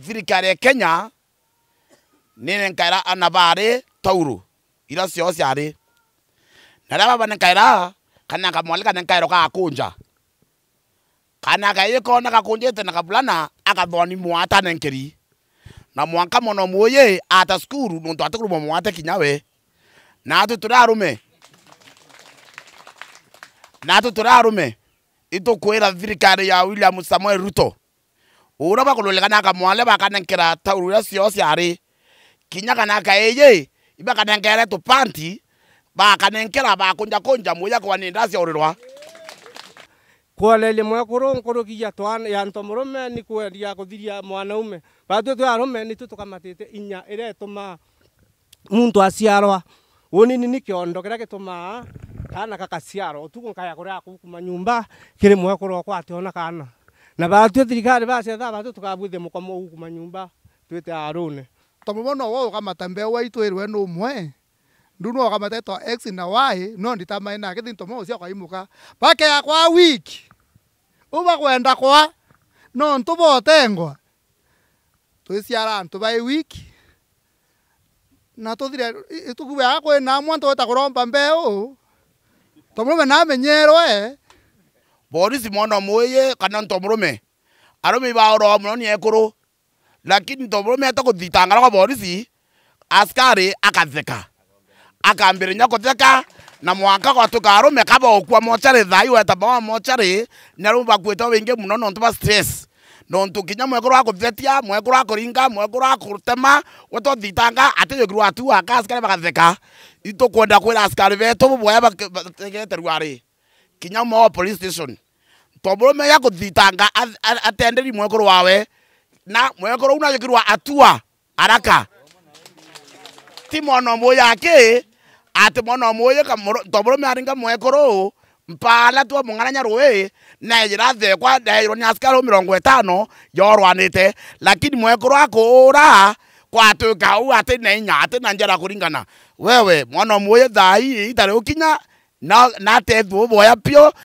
thirikari ya kenya ni nkaira anabarä tauru ira ciao ciari na rä a baba nä nkaira kana nkaira ka kana ka gakå na ka kona tena ka na aka thoni mwata nä nkeri na mwanka mono muyä ata skuru nä tå atä kå mwate kinya we na atå turarume na atå turarume rarå thirikari ya william samuel ruto ura bakululekana ka mwale bakanenkera taurura cio ciari kinyakanaaka iji ibakanenkere tupanti bakanenkera bakunja kunja muya kwani ndaciurirwa kuoreria mwe kurungurugia twana yanto murume ni kwendia kuthiria mwanaume batu tu arume ni tu tukamatite inya iretuma muntu asiarwa unini ni kiondo kiria gitumaa kana gagaciarwa utugu nkaya kuria gukuma nyumba kiri mwe kwa tiona kana na batue thirikari bacetha batu tukabwithe mukamo uku manyumba twite arune tomu bono wo ugamata mbeu wa itwirwe nu mwe ndu no ugamatete x na y no nditamae nake thinto mo cia kwaimuka pake ya kwa wiki uba kwenda kwa no ntubote ngwa twiciara antu bai wiki na tuthire tukuwe akwina mwantu weta kuromba mbeu tomu mena menyerwe borisi mono muiye kana ntomurume arume baoroa muno ni ekuru lakini ntomurume etaguthitangana kwa borisi askari akatheka akambirinya kutheka na mwaka gwatuka arume kaba okua mochari thai weta bawa mochari ni arume bakuite wingi muno nontu ba stress nontu kinya mwekuru akuthetia mwekuru akuringa mwekuru akutema wetothitanga atiyukirwa atu aka askari bagatheka itukwenda kwira askari betu bubuya bategeterwa ri kinya mo police station tomboro me ya kuthitanga atenderi mwekuru wawe na mwekuru una yukirwa atua araka ti mono muya ki ati mono muya tomboro me aringa mwekuru mpala tua mung'aranya rui na ejira thekwa nairwo ni askari mirongo itano yorwanite lakini mwekuru akura kwatuika u ati nainya ati na njara kuringana wewe mwana muya thai itari ukinya na atethwo boya pio